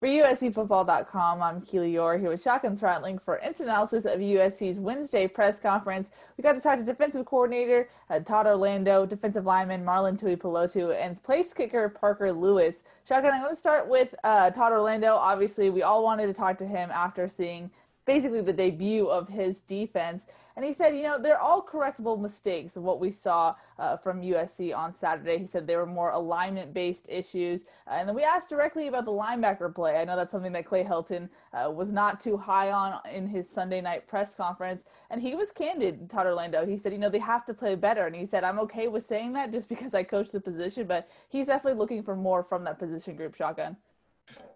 For USCFootball.com, I'm Keely Orr here with Shotgun Throttling for instant analysis of USC's Wednesday press conference. We got to talk to defensive coordinator uh, Todd Orlando, defensive lineman Marlon Tuipolotu, and place kicker Parker Lewis. Shotgun, I'm going to start with uh, Todd Orlando. Obviously, we all wanted to talk to him after seeing basically the debut of his defense. And he said, you know, they're all correctable mistakes of what we saw uh, from USC on Saturday. He said they were more alignment based issues. Uh, and then we asked directly about the linebacker play. I know that's something that Clay Helton uh, was not too high on in his Sunday night press conference. And he was candid, Todd Orlando. He said, you know, they have to play better. And he said, I'm okay with saying that just because I coached the position, but he's definitely looking for more from that position group shotgun.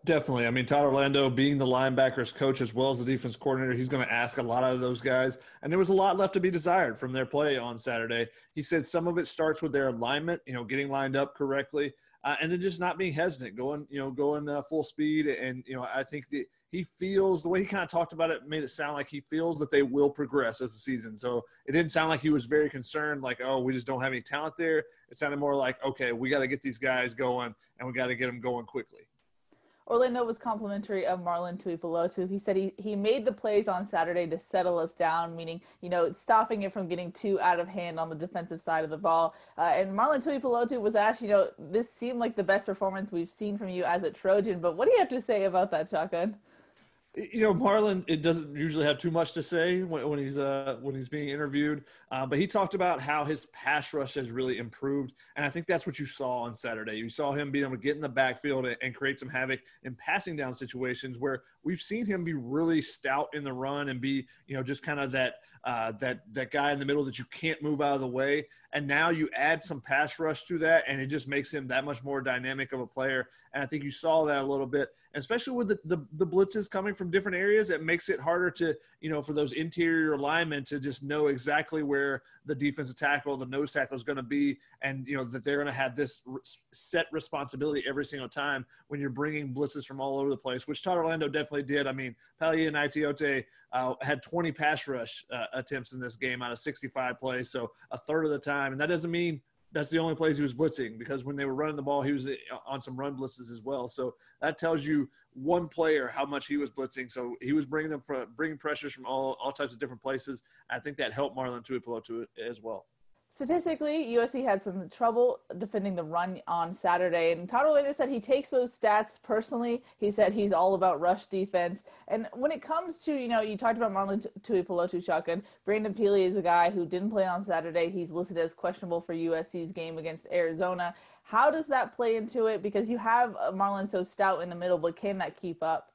Definitely. I mean, Todd Orlando being the linebackers coach as well as the defense coordinator, he's going to ask a lot out of those guys. And there was a lot left to be desired from their play on Saturday. He said some of it starts with their alignment, you know, getting lined up correctly, uh, and then just not being hesitant, going, you know, going uh, full speed. And, you know, I think that he feels the way he kind of talked about it made it sound like he feels that they will progress as the season. So it didn't sound like he was very concerned, like, oh, we just don't have any talent there. It sounded more like, okay, we got to get these guys going and we got to get them going quickly. Orlando was complimentary of Marlon Tuipulotu. He said he, he made the plays on Saturday to settle us down, meaning, you know, stopping it from getting too out of hand on the defensive side of the ball. Uh, and Marlon Tuipulotu was asked, you know, this seemed like the best performance we've seen from you as a Trojan, but what do you have to say about that, Shotgun? you know Marlon it doesn't usually have too much to say when, when he's uh, when he's being interviewed, um, but he talked about how his pass rush has really improved, and I think that's what you saw on Saturday. You saw him being able to get in the backfield and, and create some havoc in passing down situations where we've seen him be really stout in the run and be, you know, just kind of that uh, that that guy in the middle that you can't move out of the way. And now you add some pass rush to that, and it just makes him that much more dynamic of a player. And I think you saw that a little bit, especially with the, the, the blitzes coming from different areas. It makes it harder to, you know, for those interior linemen to just know exactly where the defensive tackle, the nose tackle is going to be, and you know that they're going to have this set responsibility every single time when you're bringing blitzes from all over the place, which Todd Orlando definitely definitely did. I mean, Palia and Itiote uh, had 20 pass rush uh, attempts in this game out of 65 plays, so a third of the time. And that doesn't mean that's the only plays he was blitzing because when they were running the ball, he was uh, on some run blitzes as well. So that tells you one player how much he was blitzing. So he was bringing them from bringing pressures from all all types of different places. I think that helped Marlon Tuipolo as well. Statistically, USC had some trouble defending the run on Saturday, and Todd Orlando said he takes those stats personally. He said he's all about rush defense, and when it comes to you know, you talked about Marlon Tuipolotu shotgun. Brandon Peely is a guy who didn't play on Saturday. He's listed as questionable for USC's game against Arizona. How does that play into it? Because you have uh, Marlon so stout in the middle, but can that keep up?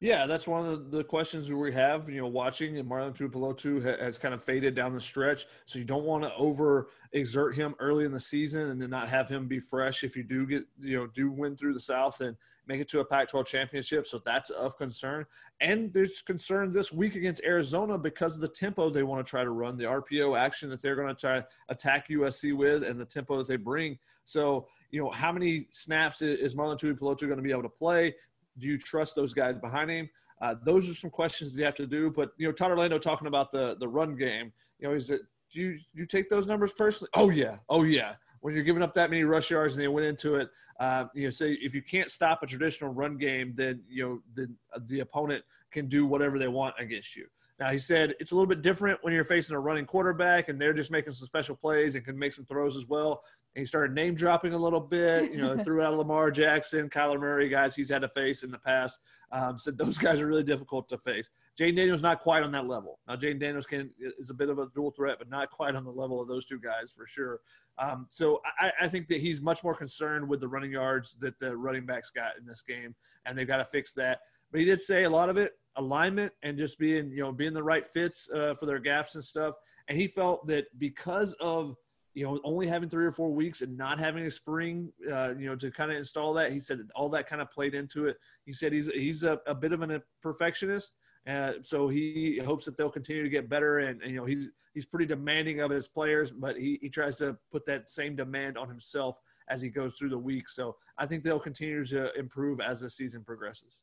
Yeah, that's one of the, questions we have. You know, watching and Marlon Tupelo too has kind of faded down the stretch, so you don't want to over exert him early in the season and then not have him be fresh if you do get you know do win through the South and make it to a Pac-12 championship. So that's of concern, and there's concern this week against Arizona because of the tempo they want to try to run, the RPO action that they're going to try to attack USC with, and the tempo that they bring. So you know, how many snaps is Marlon Tuipulotu going to be able to play? Do you trust those guys behind him? Uh, those are some questions you have to do. But you know, Todd Orlando talking about the the run game. You know, is it do you you take those numbers personally? Oh yeah, oh yeah. When you're giving up that many rush yards and they went into it, uh, you know, say if you can't stop a traditional run game, then you know the the opponent can do whatever they want against you. Now he said it's a little bit different when you're facing a running quarterback and they're just making some special plays and can make some throws as well. And he started name dropping a little bit, you know, threw out Lamar Jackson, Kyler Murray, guys he's had to face in the past. Um, said those guys are really difficult to face. Jane Daniels not quite on that level. Now Jane Daniels can is a bit of a dual threat, but not quite on the level of those two guys for sure. Um, so I, I, think that he's much more concerned with the running yards that the running backs got in this game, and they've got to fix that. But he did say a lot of it alignment and just being you know being the right fits uh, for their gaps and stuff. And he felt that because of you know only having three or four weeks and not having a spring, uh, you know, to kind of install that, he said that all that kind of played into it. He said he's he's a, a bit of an, a perfectionist. Uh, so he hopes that they'll continue to get better, and, and, you know he's he's pretty demanding of his players, but he, he tries to put that same demand on himself as he goes through the week. So I think they'll continue to improve as the season progresses.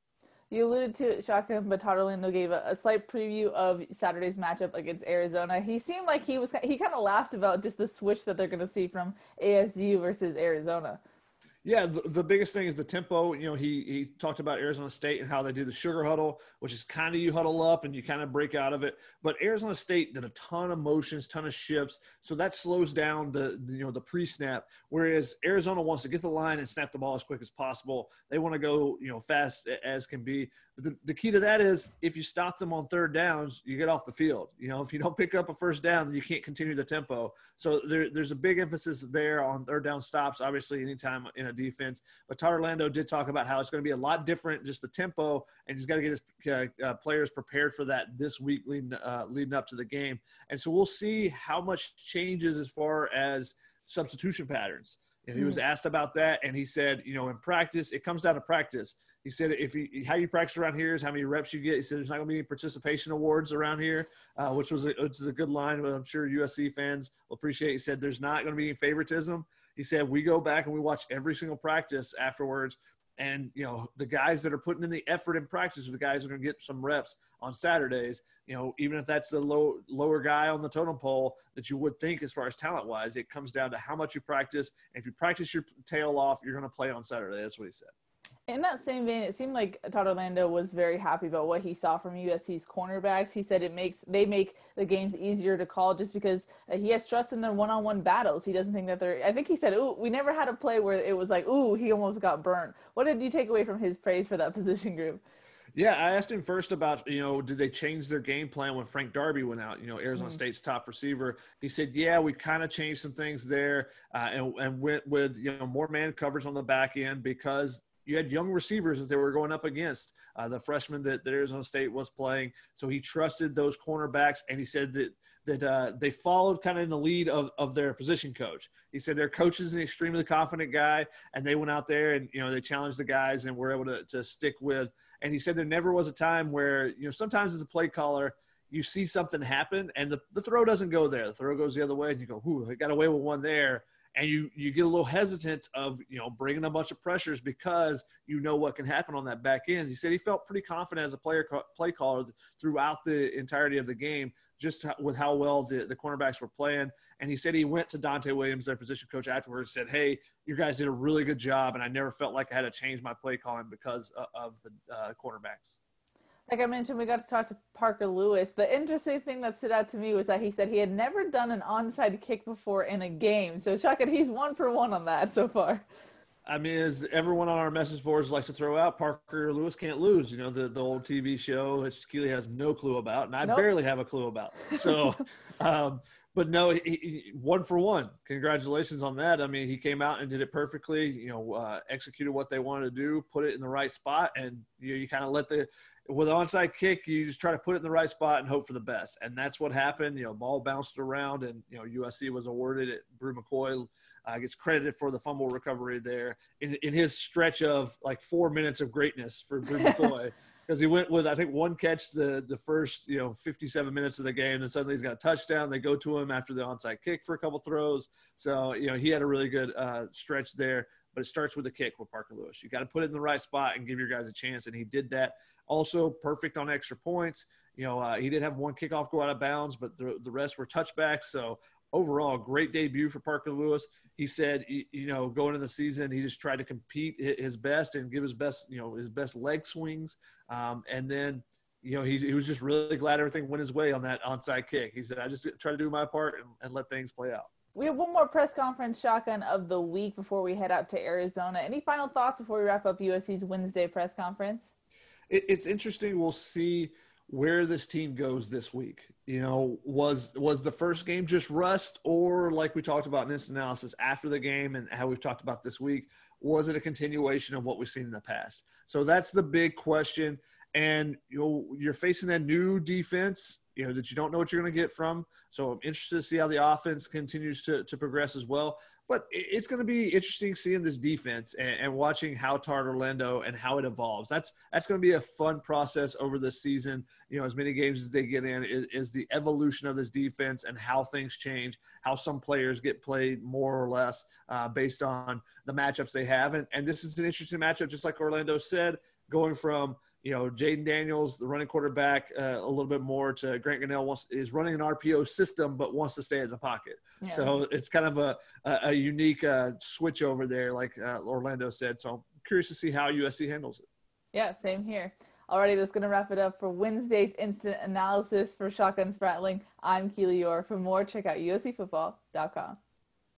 You alluded to Shaka but Totterlando gave a, a, slight preview of Saturday's matchup against Arizona. He seemed like he was he kind of laughed about just the switch that they're going to see from ASU versus Arizona. Yeah, the, the, biggest thing is the tempo. You know, he he talked about Arizona State and how they do the sugar huddle, which is kind of you huddle up and you kind of break out of it. But Arizona State did a ton of motions, ton of shifts, so that slows down the, the you know the pre-snap. Whereas Arizona wants to get the line and snap the ball as quick as possible. They want to go you know fast as can be the, the key to that is if you stop them on third downs, you get off the field. You know, if you don't pick up a first down, you can't continue the tempo. So there, there's a big emphasis there on third down stops, obviously, anytime in a defense. But Todd Orlando did talk about how it's going to be a lot different, just the tempo, and he's got to get his uh, uh, players prepared for that this week leading, uh, leading up to the game. And so we'll see how much changes as far as substitution patterns. And he was hmm. asked about that, and he said, you know, in practice, it comes down to practice. He said, if you, how you practice around here is how many reps you get. He said, there's not going to be any participation awards around here, uh, which was a, which is a good line, but I'm sure USC fans will appreciate. He said, there's not going to be any favoritism. He said, we go back and we watch every single practice afterwards and you know the guys that are putting in the effort in practice are the guys are going to get some reps on Saturdays. You know, even if that's the low lower guy on the totem pole that you would think as far as talent wise, it comes down to how much you practice. And if you practice your tail off, you're going to play on Saturday. That's what he said. In that same vein, it seemed like Todd Orlando was very happy about what he saw from USC's cornerbacks. He said it makes they make the games easier to call just because uh, he has trust in their one-on-one battles. He doesn't think that they're. I think he said, "Ooh, we never had a play where it was like, ooh, he almost got burned." What did you take away from his praise for that position group? Yeah, I asked him first about, you know, did they change their game plan when Frank Darby went out, you know, Arizona mm-hmm. State's top receiver? He said, yeah, we kind of changed some things there uh, and, and went with, you know, more man covers on the back end because you had young receivers that they were going up against. Uh, the freshman that, that, Arizona State was playing, so he trusted those cornerbacks, and he said that that uh, they followed kind of in the lead of, of their position coach. He said their coach is an extremely confident guy, and they went out there and you know they challenged the guys and were able to, to stick with. And he said there never was a time where you know sometimes as a play caller you see something happen and the, the throw doesn't go there. The throw goes the other way, and you go, "Ooh, I got away with one there." and you you get a little hesitant of you know bringing a bunch of pressures because you know what can happen on that back end. He said he felt pretty confident as a player play caller throughout the entirety of the game, just with how well the, the cornerbacks were playing. And he said he went to Dante Williams, their position coach, afterwards, said, "Hey, you guys did a really good job, and I never felt like I had to change my play calling because uh, of the uh, cornerbacks." like I mentioned, we got to talk to Parker Lewis. The interesting thing that stood out to me was that he said he had never done an onside kick before in a game. So, Shaka, he's one for one on that so far. I mean, as everyone on our message boards likes to throw out, Parker Lewis can't lose. You know, the, the old TV show that Keeley has no clue about, and I nope. barely have a clue about. So, um, but no, he, he, one for one. Congratulations on that. I mean, he came out and did it perfectly. You know, uh, executed what they wanted to do, put it in the right spot, and you, know, you kind of let the with an onside kick, you just try to put it in the right spot and hope for the best. And that's what happened. You know, ball bounced around, and you know USC was awarded it. Brew McCoy uh, gets credited for the fumble recovery there in, in his stretch of like four minutes of greatness for Brew McCoy. Because he went with I think one catch the the first you know 57 minutes of the game, and suddenly he's got a touchdown. They go to him after the onside kick for a couple throws. So you know he had a really good uh, stretch there but it starts with a kick with Parker Lewis. You got to put it in the right spot and give your guys a chance, and he did that also perfect on extra points. You know, uh, he did have one kickoff go out of bounds, but the, the rest were touchbacks. So overall, great debut for Parker Lewis. He said, you, know, going into the season, he just tried to compete his best and give his best, you know, his best leg swings. Um, and then, you know, he, he was just really glad everything went his way on that onside kick. He said, I just try to do my part and, and let things play out. We have one more press conference shotgun of the week before we head out to Arizona. Any final thoughts before we wrap up USC's Wednesday press conference? it, it's interesting. We'll see where this team goes this week. You know, was was the first game just rust, or like we talked about in this analysis after the game, and how we've talked about this week, was it a continuation of what we've seen in the past? So that's the big question. And you know, you're facing that new defense, you know, that you don't know what you're going to get from. So I'm interested to see how the offense continues to to progress as well. But it's going to be interesting seeing this defense and, and watching how Tart Orlando and how it evolves. That's that's going to be a fun process over the season. You know, as many games as they get in is, is the evolution of this defense and how things change, how some players get played more or less uh, based on the matchups they have. And, and this is an interesting matchup, just like Orlando said, going from – you know, Jaden Daniels, the running quarterback, uh, a little bit more to Grant Gunnell wants is running an RPO system, but wants to stay in the pocket. Yeah. So it's kind of a a, a unique uh, switch over there, like uh, Orlando said. So I'm curious to see how USC handles it. Yeah, same here. Alrighty, that's gonna wrap it up for Wednesday's instant analysis for Shotgun Spratling. I'm Keely Orr. For more, check out USCFootball.com.